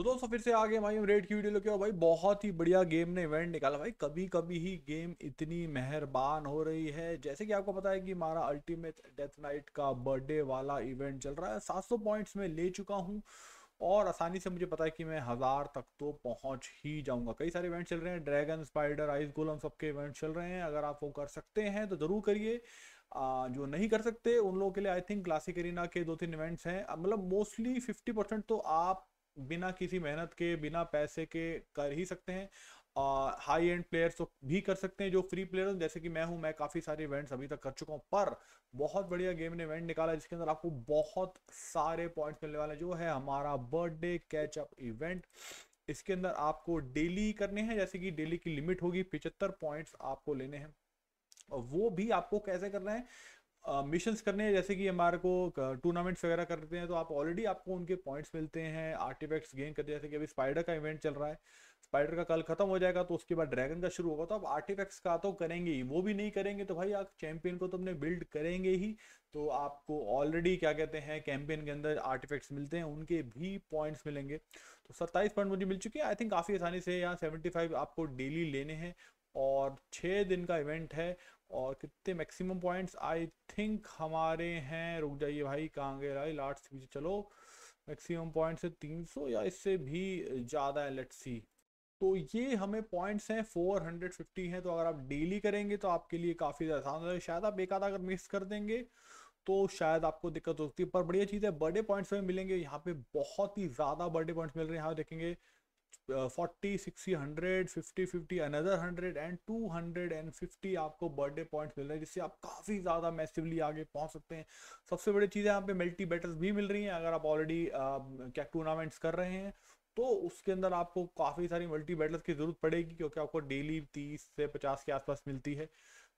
तो दोस्तों फिर से आ गए भाई हम रेड की वीडियो लेके भाई बहुत ही बढ़िया गेम ने इवेंट निकाला भाई कभी कभी ही गेम इतनी मेहरबान हो रही है जैसे कि आपको पता है कि हमारा अल्टीमेट डेथ नाइट का बर्थडे वाला इवेंट चल रहा है 700 पॉइंट्स में ले चुका हूँ और आसानी से मुझे पता है कि मैं हज़ार तक तो पहुंच ही जाऊँगा कई सारे इवेंट चल रहे हैं ड्रैगन स्पाइडर आइस गोलम सबके इवेंट चल रहे हैं अगर आप वो कर सकते हैं तो ज़रूर करिए जो नहीं कर सकते उन लोगों के लिए आई थिंक क्लासिक एरिना के दो तीन इवेंट्स हैं मतलब मोस्टली फिफ्टी परसेंट तो आप बिना किसी मेहनत के बिना पैसे के कर ही सकते हैं हाई एंड प्लेयर्स तो भी कर सकते हैं जो फ्री प्लेयर जैसे कि मैं हूं मैं काफ़ी सारे इवेंट्स अभी तक कर चुका हूं पर बहुत बढ़िया गेम ने इवेंट निकाला जिसके अंदर आपको बहुत सारे पॉइंट्स मिलने वाले जो है हमारा बर्थडे कैचअप इवेंट इसके अंदर आपको डेली करने हैं जैसे कि डेली की लिमिट होगी पिचहत्तर पॉइंट्स आपको लेने हैं और वो भी आपको कैसे करना है मिशंस uh, करने हैं जैसे कि हमारे को टूर्नामेंट्स वगैरह करते हैं तो आप ऑलरेडी आपको उनके पॉइंट्स मिलते हैं आर्टिफैक्ट्स गेन करते हैं जैसे कि अभी स्पाइडर का इवेंट चल रहा है स्पाइडर का कल खत्म हो जाएगा तो उसके बाद ड्रैगन का शुरू होगा तो आप आर्टिफैक्ट्स का तो करेंगे ही वो भी नहीं करेंगे तो भाई आप चैंपियन को तो अपने बिल्ड करेंगे ही तो आपको ऑलरेडी क्या कहते हैं कैंपियन के अंदर आर्टिफैक्ट्स मिलते हैं उनके भी पॉइंट्स मिलेंगे तो सत्ताईस पॉइंट मुझे मिल चुके हैं आई थिंक काफ़ी आसानी से यहाँ सेवेंटी आपको डेली लेने हैं और छः दिन का इवेंट है और कितने मैक्सिमम पॉइंट्स आई थिंक हमारे हैं रुक जाइए भाई कहाँ गए भाई लास्ट पीछे चलो मैक्सिमम पॉइंट्स है 300 या इससे भी ज़्यादा है लेट्स सी तो ये हमें पॉइंट्स हैं 450 हैं तो अगर आप डेली करेंगे तो आपके लिए काफ़ी ज़्यादा आसान होगा शायद आप एक आधा अगर मिस कर देंगे तो शायद आपको दिक्कत होती है पर बढ़िया चीज़ है बर्थडे पॉइंट्स हमें मिलेंगे यहाँ पे बहुत ही ज़्यादा बर्थडे पॉइंट्स मिल रहे हैं यहाँ देखेंगे forty sixty hundred fifty fifty another hundred and two hundred and fifty आपको बर्थडे पॉइंट्स मिल रहे हैं जिससे आप काफ़ी ज़्यादा मैसिवली आगे पहुंच सकते हैं सबसे बड़ी चीज़ें यहाँ पे मल्टी बैटल्स भी मिल रही हैं अगर आप ऑलरेडी um, क्या टूर्नामेंट्स कर रहे हैं तो उसके अंदर आपको काफ़ी सारी मल्टी बैटल्स की ज़रूरत पड़ेगी क्योंकि आपको डेली तीस से पचास के आसपास मिलती है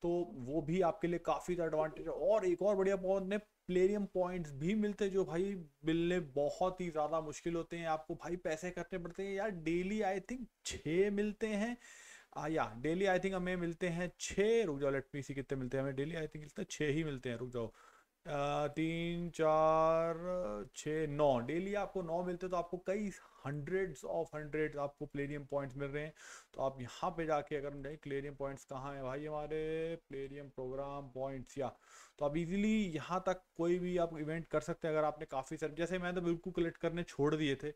तो वो भी आपके लिए काफ़ी एडवांटेज है और एक और बढ़िया पॉइंट ने प्लेरियम पॉइंट्स भी मिलते हैं जो भाई मिलने बहुत ही ज़्यादा मुश्किल होते हैं आपको भाई पैसे करने पड़ते हैं यार डेली आई थिंक छ मिलते हैं आ या डेली आई थिंक हमें मिलते हैं छे रुक जाओ लेट मी सी कितने मिलते हैं हमें डेली आई थिंक मिलते हैं ही मिलते हैं रुक जाओ तीन चार छः नौ डेली आपको नौ मिलते तो आपको कई हंड्रेड्स ऑफ हंड्रेड आपको प्लेरियम पॉइंट्स मिल रहे हैं तो आप यहाँ पे जाके अगर नहीं प्लेरियम पॉइंट्स कहाँ हैं भाई हमारे प्लेरियम प्रोग्राम पॉइंट्स या तो आप इजीली यहाँ तक कोई भी आप इवेंट कर सकते हैं अगर आपने काफ़ी सर जैसे मैंने तो बिल्कुल कलेक्ट करने छोड़ दिए थे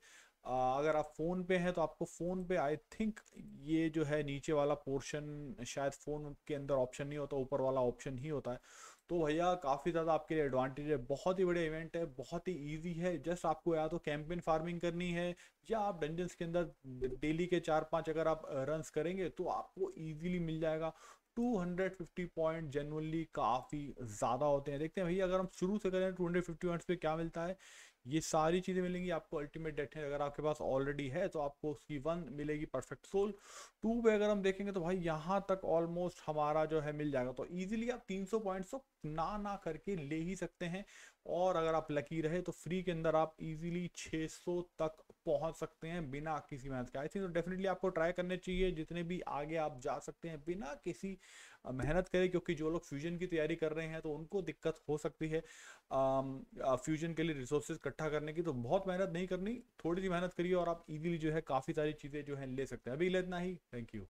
अगर आप फ़ोन पे हैं तो आपको फ़ोन पे आई थिंक ये जो है नीचे वाला पोर्शन शायद फ़ोन के अंदर ऑप्शन नहीं होता ऊपर वाला ऑप्शन ही होता है तो भैया काफ़ी ज़्यादा आपके लिए एडवांटेज है बहुत ही बड़े इवेंट है बहुत ही इजी है जस्ट आपको या तो कैंपेन फार्मिंग करनी है या आप डंजन्स के अंदर डेली के चार पाँच अगर आप रन uh, करेंगे तो आपको ईजिली मिल जाएगा 250 पॉइंट जनरली काफ़ी ज़्यादा होते हैं देखते हैं भैया अगर हम शुरू से करें 250 पॉइंट्स पे क्या मिलता है ये सारी चीज़ें मिलेंगी आपको अल्टीमेट डेट है अगर आपके पास ऑलरेडी है तो आपको उसकी वन मिलेगी परफेक्ट सोल टू पे अगर हम देखेंगे तो भाई यहाँ तक ऑलमोस्ट हमारा जो है मिल जाएगा तो ईजिली आप 300 पॉइंट्स को ना ना करके ले ही सकते हैं और अगर आप लकी रहे तो फ्री के अंदर आप इजीली 600 तक पहुंच सकते हैं बिना किसी मेहनत के आई थिंक तो डेफिनेटली आपको ट्राई करने चाहिए जितने भी आगे आप जा सकते हैं बिना किसी मेहनत करे क्योंकि जो लोग फ्यूजन की तैयारी कर रहे हैं तो उनको दिक्कत हो सकती है फ्यूजन के लिए रिसोर्सेज इकट्ठा करने की तो बहुत मेहनत नहीं करनी थोड़ी सी मेहनत करिए और आप इजीली जो है काफ़ी सारी चीज़ें जो है ले सकते हैं अभी लेना ही थैंक यू